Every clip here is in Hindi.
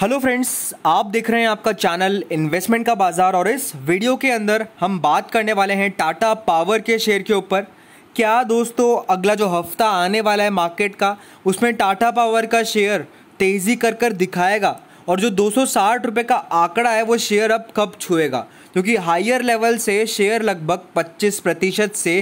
हेलो फ्रेंड्स आप देख रहे हैं आपका चैनल इन्वेस्टमेंट का बाजार और इस वीडियो के अंदर हम बात करने वाले हैं टाटा पावर के शेयर के ऊपर क्या दोस्तों अगला जो हफ्ता आने वाला है मार्केट का उसमें टाटा पावर का शेयर तेज़ी कर कर दिखाएगा और जो दो सौ का आंकड़ा है वो शेयर अब कब छुएगा क्योंकि हायर लेवल से शेयर लगभग 25 प्रतिशत से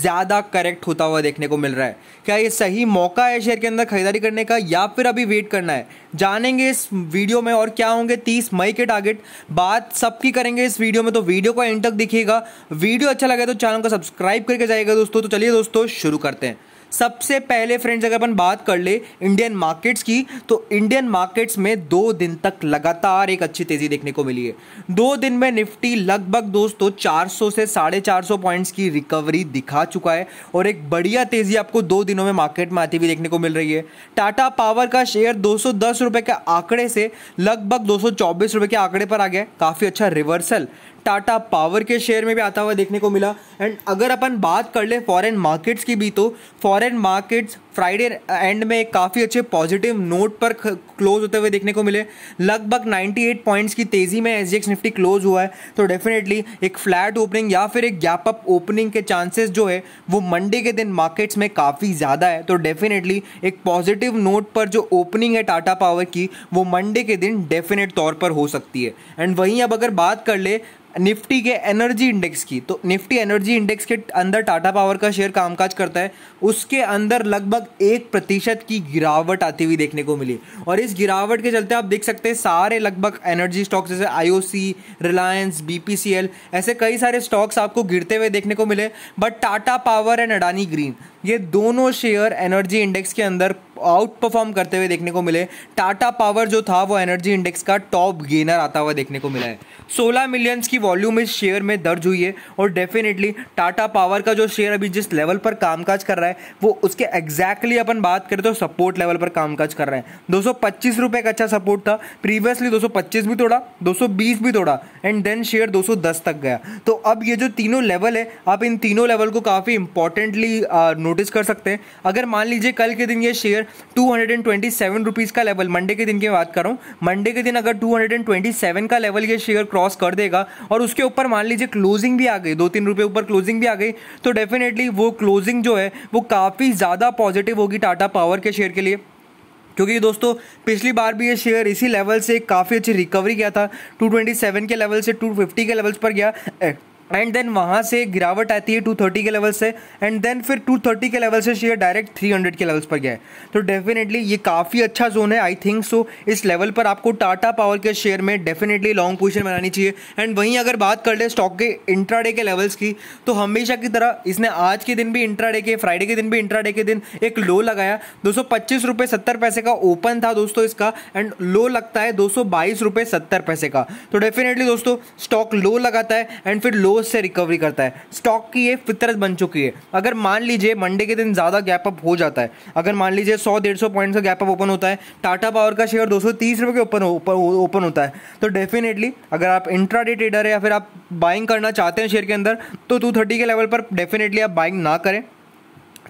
ज़्यादा करेक्ट होता हुआ देखने को मिल रहा है क्या ये सही मौका है शेयर के अंदर खरीदारी करने का या फिर अभी वेट करना है जानेंगे इस वीडियो में और क्या होंगे 30 मई के टारगेट बात सबकी करेंगे इस वीडियो में तो वीडियो को एंड तक दिखिएगा वीडियो अच्छा लगे तो चैनल को सब्सक्राइब करके जाएगा दोस्तों तो चलिए दोस्तों शुरू करते हैं सबसे पहले फ्रेंड्स अगर अपन बात कर ले इंडियन मार्केट्स की तो इंडियन मार्केट्स में दो दिन तक लगातार एक अच्छी तेज़ी देखने को मिली है दो दिन में निफ्टी लगभग दोस्तों 400 से साढ़े चार पॉइंट्स की रिकवरी दिखा चुका है और एक बढ़िया तेज़ी आपको दो दिनों में मार्केट में आती हुई देखने को मिल रही है टाटा पावर का शेयर दो रुपए के आंकड़े से लगभग दो रुपए के आंकड़े पर आ गया काफ़ी अच्छा रिवर्सल टाटा पावर के शेयर में भी आता हुआ देखने को मिला एंड अगर अपन बात कर ले फॉरेन मार्केट्स की भी तो फॉरेन मार्केट्स फ्राइडे एंड में काफ़ी अच्छे पॉजिटिव नोट पर क्लोज होते हुए देखने को मिले लगभग 98 पॉइंट्स की तेज़ी में एस निफ्टी क्लोज हुआ है तो डेफिनेटली एक फ्लैट ओपनिंग या फिर एक गैप अप ओपनिंग के चांसेस जो है वो मंडे के दिन मार्केट्स में काफ़ी ज़्यादा है तो डेफिनेटली एक पॉजिटिव नोट पर जो ओपनिंग है टाटा पावर की वो मंडे के दिन डेफिनेट तौर पर हो सकती है एंड वहीं अब अगर बात कर ले निफ्टी के एनर्जी इंडेक्स की तो निफ्टी एनर्जी इंडेक्स के अंदर टाटा पावर का शेयर कामकाज करता है उसके अंदर लगभग एक प्रतिशत की गिरावट आती हुई देखने को मिली और इस गिरावट के चलते आप देख सकते हैं सारे लगभग एनर्जी स्टॉक्स जैसे आईओसी रिलायंस बीपीसीएल ऐसे कई सारे स्टॉक्स आपको गिरते हुए देखने को मिले but Tata power and Adani green ये दोनों शेयर एनर्जी इंडेक्स के अंदर आउट परफॉर्म करते हुए देखने को मिले टाटा पावर जो था वो एनर्जी इंडेक्स का टॉप गेनर आता हुआ देखने को मिला है 16 मिलियंस की वॉल्यूम इस शेयर में दर्ज हुई है और डेफिनेटली टाटा पावर का जो शेयर अभी जिस लेवल पर कामकाज कर रहा है वो उसके एग्जैक्टली अपन बात करें तो सपोर्ट लेवल पर कामकाज कर रहे हैं दो सौ का अच्छा सपोर्ट था प्रीवियसली दो भी तोड़ा दो भी तोड़ा एंड देन शेयर दो तक गया तो अब ये जो तीनों लेवल है आप इन तीनों लेवल को काफ़ी इंपॉर्टेंटली नोटिस कर सकते हैं अगर मान लीजिए कल के दिन ये शेयर टू का लेवल मंडे के दिन की बात कर रहा हूँ मंडे के दिन अगर टू का लेवल ये शेयर क्रॉस कर देगा और उसके ऊपर मान लीजिए क्लोजिंग भी आ गई दो तीन रुपये ऊपर क्लोजिंग भी आ गई तो डेफिनेटली वो क्लोजिंग जो है वो काफ़ी ज़्यादा पॉजिटिव होगी टाटा पावर के शेयर के लिए क्योंकि दोस्तों पिछली बार भी ये शेयर इसी लेवल से काफ़ी अच्छी रिकवरी किया था 227 के लेवल से 250 के लेवल्स पर गया एंड देन वहाँ से गिरावट आती है 230 के लेवल से एंड देन फिर 230 के लेवल से शेयर डायरेक्ट 300 के लेवल्स पर गया है तो डेफिनेटली ये काफ़ी अच्छा जोन है आई थिंक सो इस लेवल पर आपको टाटा पावर के शेयर में डेफिनेटली लॉन्ग पोजिशन बनानी चाहिए एंड वहीं अगर बात कर ले स्टॉक के इंट्राडे के लेवल्स की तो हमेशा की तरह इसने आज के दिन भी इंट्राडे के फ्राइडे के दिन भी इंट्राडे के दिन एक लो लगाया दो सौ पैसे का ओपन था दोस्तों इसका एंड लो लगता है दो सौ पैसे का तो डेफिनेटली दोस्तों स्टॉक लो लगाता है एंड फिर लो दोस्त से रिकवरी करता है स्टॉक की ये फितरत बन चुकी है अगर मान लीजिए मंडे के दिन ज़्यादा गैप अप हो जाता है अगर मान लीजिए सौ डेढ़ सौ पॉइंट का गैप अप ओपन होता है टाटा पावर का शेयर दो सौ तीस रुपये के ओपन ओपन होता है तो डेफिनेटली अगर आप इंट्राडे ट्रेडर है या फिर आप बाइंग करना चाहते हैं शेयर के अंदर तो टू थर्टी के लेवल पर डेफिनेटली आप बाइंग ना करें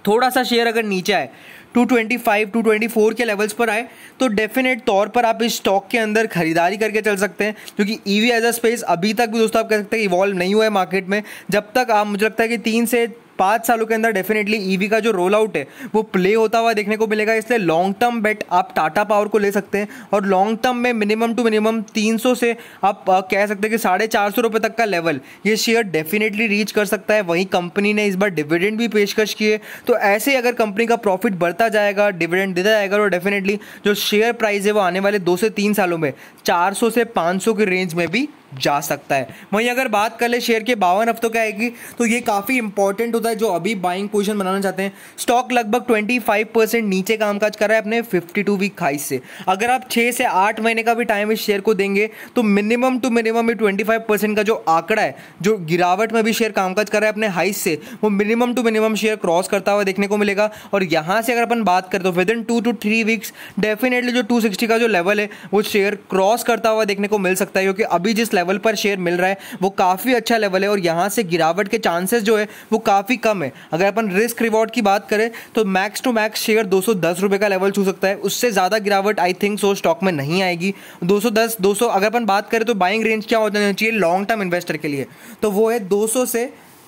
थोड़ा सा शेयर अगर नीचे आए 225, 224 के लेवल्स पर आए तो डेफिनेट तौर पर आप इस स्टॉक के अंदर खरीदारी करके चल सकते हैं क्योंकि E V as a space अभी तक भी दोस्तों आप कह सकते हैं इवॉल्व नहीं हुआ है मार्केट में जब तक आप मुझे लगता है कि तीन से पाँच सालों के अंदर डेफिनेटली ईवी e का जो रोल आउट है वो प्ले होता हुआ देखने को मिलेगा इसलिए लॉन्ग टर्म बेट आप टाटा पावर को ले सकते हैं और लॉन्ग टर्म में मिनिमम टू मिनिमम 300 से आप कह सकते हैं कि साढ़े चार सौ रुपये तक का लेवल ये शेयर डेफिनेटली रीच कर सकता है वहीं कंपनी ने इस बार डिविडेंड भी पेशकश किए तो ऐसे ही अगर कंपनी का प्रॉफिट बढ़ता जाएगा डिविडेंड देता जाएगा तो डेफिनेटली जो शेयर प्राइस है वो आने वाले दो से तीन सालों में चार से पाँच के रेंज में भी जा सकता है वहीं अगर बात कर ले शेयर के बावन हफ्तों का आएगी तो ये काफ़ी इंपॉर्टेंट होता है जो अभी बाइंग पोजिशन बनाना चाहते हैं स्टॉक लगभग 25 परसेंट नीचे कामकाज कर रहा है अपने 52 वीक हाई से अगर आप 6 से 8 महीने का भी टाइम इस शेयर को देंगे तो minimum two minimum twenty 25 percent का जो आंकड़ा है जो गिरावट में भी शेयर कामकाज कर रहा है अपने हाई से वो minimum two minimum share cross करता हुआ देखने को मिलेगा और यहाँ से अगर अपन बात करें तो within two two three weeks definitely जो टू का जो लेवल है वो शेयर क्रॉस करता हुआ देखने को मिल सकता है क्योंकि अभी जिस लेवल लेवल पर शेयर मिल रहा है वो काफ़ी अच्छा लेवल है और यहाँ से गिरावट के चांसेस जो है वो काफ़ी कम है अगर अपन रिस्क रिवॉर्ड की बात करें तो मैक्स टू मैक्स शेयर दो रुपए का लेवल छू सकता है उससे ज़्यादा गिरावट आई थिंक सो स्टॉक में नहीं आएगी दो सौ अगर अपन बात करें तो बाइंग रेंज क्या होना चाहिए लॉन्ग टर्म इन्वेस्टर के लिए तो वो है दो से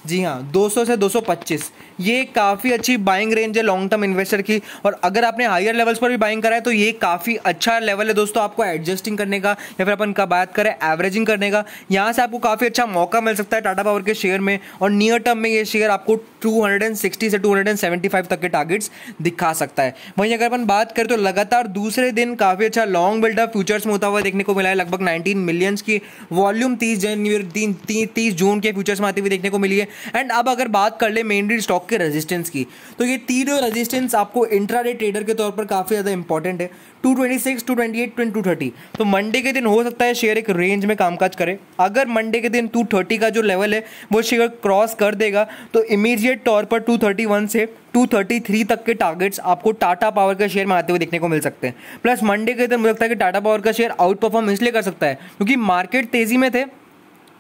जी हाँ 200 से 225 ये काफ़ी अच्छी बाइंग रेंज है लॉन्ग टर्म इन्वेस्टर की और अगर आपने हायर लेवल्स पर भी बाइंग करा है तो ये काफ़ी अच्छा लेवल है दोस्तों आपको एडजस्टिंग करने का या फिर अपन का बात करें एवरेजिंग करने का यहाँ से आपको काफ़ी अच्छा मौका मिल सकता है टाटा पावर के शेयर में और नियर टर्म में ये शेयर आपको 260 से 275 तक के टारगेट्स दिखा सकता है वहीं अगर अपन बात करें तो लगातार दूसरे दिन काफ़ी अच्छा लॉन्ग बिल्डअप फ्यूचर्स में होता हुआ देखने को मिला है लगभग 19 मिलियंस की वॉल्यूम 30 जनवरी तीन तीस जून के फ्यूचर्स में आती हुई देखने को मिली है एंड अब अगर बात कर ले मेनरी स्टॉक के रेजिस्टेंस की तो ये तीनों रेजिस्टेंस आपको इंट्राडे ट्रेडर के तौर पर काफ़ी ज़्यादा इंपॉर्टेंट है two twenty six two twenty eight twenty two thirty तो मंडे के दिन हो सकता है शेयर एक रेंज में कामकाज करे अगर मंडे के दिन टू थर्टी का जो लेवल है वो शेयर क्रॉस कर देगा तो इमीजिएट तौर पर टू थर्टी वन से टू थर्टी थ्री तक के टारगेट्स आपको टाटा पावर के शेयर में आते हुए देखने को मिल सकते हैं प्लस मंडे के दिन मुझे लगता है कि टाटा पावर का शेयर आउट परफॉर्म इसलिए कर सकता है क्योंकि मार्केट तेजी में थे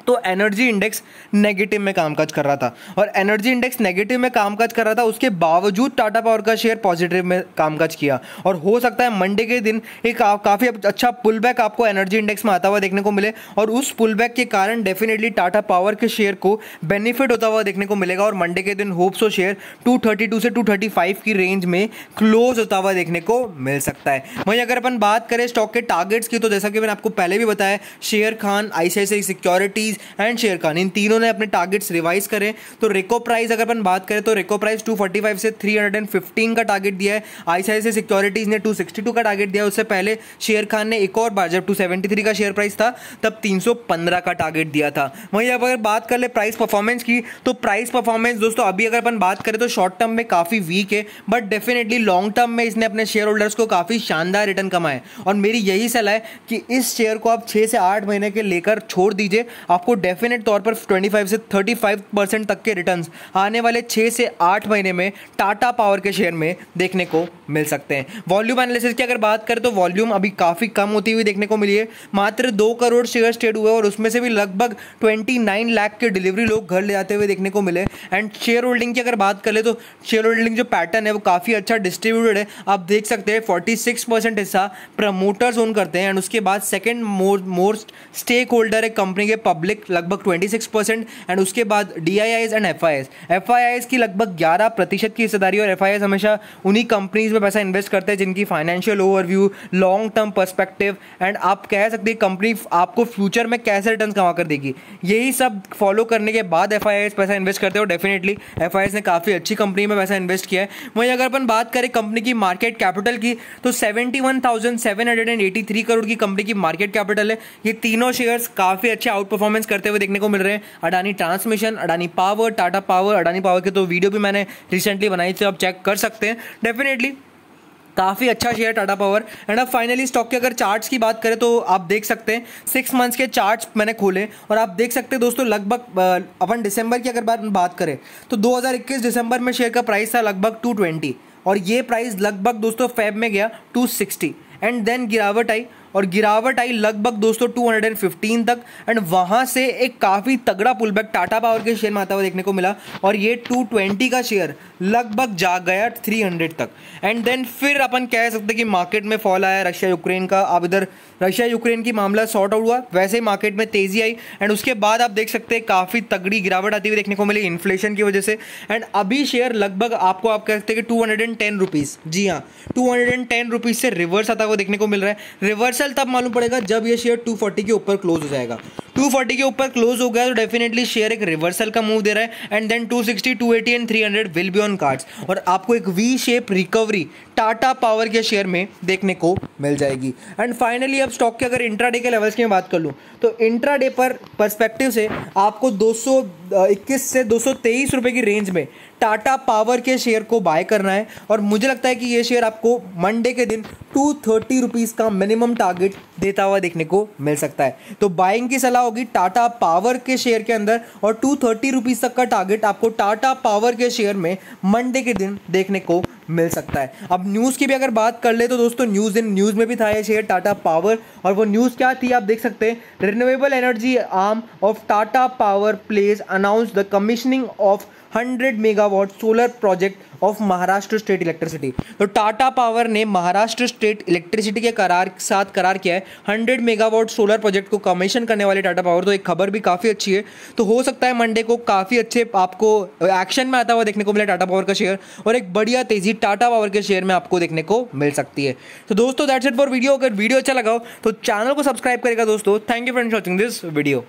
तो एनर्जी इंडेक्स नेगेटिव में कामकाज कर रहा था और एनर्जी इंडेक्स नेगेटिव में कामकाज कर रहा था उसके बावजूद टाटा पावर का शेयर पॉजिटिव में कामकाज किया और हो सकता है मंडे के दिन एक काफ़ी अच्छा पुल बैक आपको एनर्जी इंडेक्स में आता हुआ देखने को मिले और उस पुल बैक के कारण डेफिनेटली टाटा पावर के शेयर को बेनिफिट होता हुआ देखने को मिलेगा और मंडे के दिन होप्सो शेयर टू से टू की रेंज में क्लोज होता हुआ देखने को मिल सकता है वहीं अगर अपन बात करें स्टॉक के टारगेट्स की तो जैसा कि मैंने आपको पहले भी बताया Sharekhan ICICI securities price and Sharekhan इन तीनों ने अपने टारगेट्स रिवाइज करें तो रेको प्राइस अगर अपन बात करें तो रेको प्राइस 245 से 315 का टारगेट दिया है आईसीआईसी सिक्योरिटीज ने 262 का टारगेट दिया उससे पहले शेयर खान ने एक और बार जब 273 का शेयर प्राइस था तब 315 का टारगेट दिया था वहीं अब अगर बात कर ले प्राइस परफॉर्मेंस की तो प्राइस परफॉर्मेंस दोस्तों अभी अगर अपन बात करें तो शॉर्ट टर्म में काफ़ी वीक है बट डेफिनेटली लॉन्ग टर्म में इसने अपने शेयर होल्डर्स को काफ़ी शानदार रिटर्न कमाए और मेरी यही सलाह है कि इस शेयर को आप छह से आठ महीने के लेकर छोड़ दीजिए आप आपको डेफिनेट तौर पर 25 से 35 परसेंट तक के रिटर्न आने वाले छः से आठ महीने में टाटा पावर के शेयर में देखने को मिल सकते हैं वॉल्यूम एनालिसिस की अगर बात करें तो वॉल्यूम अभी काफ़ी कम होती हुई देखने को मिली है मात्र दो करोड़ शेयर ट्रेड हुए और उसमें से भी लगभग ट्वेंटी नाइन लाख के डिलीवरी लोग घर ले जाते हुए देखने को मिले एंड शेयर होल्डिंग की अगर बात कर ले तो शेयर होल्डिंग जो पैटर्न है वो काफ़ी अच्छा डिस्ट्रीब्यूटेड है आप देख सकते हैं फोर्टी सिक्स परसेंट हिस्सा प्रमोटर्स ओन करते हैं एंड उसके बाद सेकेंड मोस्ट स्टेक होल्डर है कंपनी के पब्लिक सिक्स लगभग ट्वेंटी सिक्स परसेंट एंड उसके बाद D I Is and F I Is F I Is की लगभग ग्यारह प्रतिशत की हिस्सेदारी और एफ आई आईज हमेशा उन्हीं कंपनीज में पैसा इन्वेस्ट करते हैं जिनकी financial overview long term perspective and आप कह सकते हैं कंपनी आपको फ्यूचर में कैसे रिटर्न कमा कर देगी यही सब फॉलो करने के बाद एफ आई आईज पैसा इन्वेस्ट करते हो डेफिनेटली एफ आई आईज ने काफ़ी अच्छी कंपनी में पैसा इन्वेस्ट किया है वहीं अगर अपन बात करें कंपनी की मार्केट कैपिटल की तो seventy one thousand seven hundred and eighty three crore की कंपनी की मार्केट कैपिटल है ये तीनों शेयर्स काफ़ी अच्छे आउट परफॉर्मेंस परफॉर्मेंस करते हुए देखने को मिल रहे हैं Adani transmission Adani power Tata power Adani power के तो वीडियो भी मैंने रिसेंटली बनाई थी आप चेक कर सकते हैं डेफिनेटली काफ़ी अच्छा शेयर टाटा पावर एंड अब फाइनली स्टॉक के अगर चार्ट्स की बात करें तो आप देख सकते हैं सिक्स मंथ्स के चार्ट्स मैंने खोले और आप देख सकते हैं दोस्तों लगभग अपन दिसंबर की अगर बात बात करें तो 2021 दिसंबर में शेयर का प्राइस था लगभग 220 और ये प्राइस लगभग दोस्तों फेब में गया 260 एंड देन गिरावट आई और गिरावट आई लगभग दोस्तों टू तक एंड वहां से एक काफ़ी तगड़ा पुल टाटा पावर के शेयर में आता हुआ देखने को मिला और ये टू का शेयर लगभग जा गया 300 तक एंड देन फिर अपन कह सकते कि मार्केट में फॉल आया रशिया यूक्रेन का अब इधर रशिया यूक्रेन की मामला सॉर्ट आउट हुआ वैसे ही मार्केट में तेज़ी आई एंड उसके बाद आप देख सकते हैं काफ़ी तगड़ी गिरावट आती हुई देखने को मिली इन्फ्लेशन की वजह से एंड अभी शेयर लगभग आपको आप कह सकते हैं कि टू हंड्रेड एंड टेन जी हाँ two hundred and ten rupees से रिवर्स आता हुआ देखने को मिल रहा है रिवर्सल रिजल्ट तब मालूम पड़ेगा जब ये शेयर 240 के ऊपर क्लोज हो जाएगा 240 के ऊपर क्लोज हो गया तो डेफिनेटली शेयर एक रिवर्सल का मूव दे रहा है and then 260, 280 and 300 will be on cards और आपको एक V shape recovery Tata power के शेयर में देखने को मिल जाएगी एंड फाइनली अब स्टॉक के अगर इंट्राडे के लेवल्स की मैं बात कर लूँ तो इंट्राडे पर पर्सपेक्टिव से आपको 200 इक्कीस से दो रुपये की रेंज में टाटा पावर के शेयर को बाय करना है और मुझे लगता है कि ये शेयर आपको मंडे के दिन टू थर्टी रुपीज़ का मिनिमम टारगेट देता हुआ देखने को मिल सकता है तो बाइंग की सलाह होगी टाटा पावर के शेयर के अंदर और टू थर्टी रुपीज़ तक का टारगेट आपको टाटा पावर के शेयर में मंडे के दिन देखने को मिल सकता है अब न्यूज़ की भी अगर बात कर ले तो दोस्तों न्यूज़ इन न्यूज़ में भी था ये शेयर टाटा पावर और वो न्यूज़ क्या थी आप देख सकते हैं renewable energy arm of Tata power place announce the commissioning of hundred megawatt solar project of Maharashtra state electricity तो टाटा पावर ने महाराष्ट्र स्टेट इलेक्ट्रिसिटी के करार साथ करार किया है 100 मेगावाट सोलर प्रोजेक्ट को कमीशन करने वाले टाटा पावर तो एक खबर भी काफ़ी अच्छी है तो हो सकता है मंडे को काफ़ी अच्छे आपको एक्शन में आता हुआ देखने को मिला टाटा पावर का शेयर और एक बढ़िया तेज़ी टाटा पावर के शेयर में आपको देखने को मिल सकती है तो दोस्तों दैट्स इट फॉर वीडियो अगर वीडियो अच्छा लगाओ तो चैनल को सब्सक्राइब करेगा दोस्तों thank you friends watching this video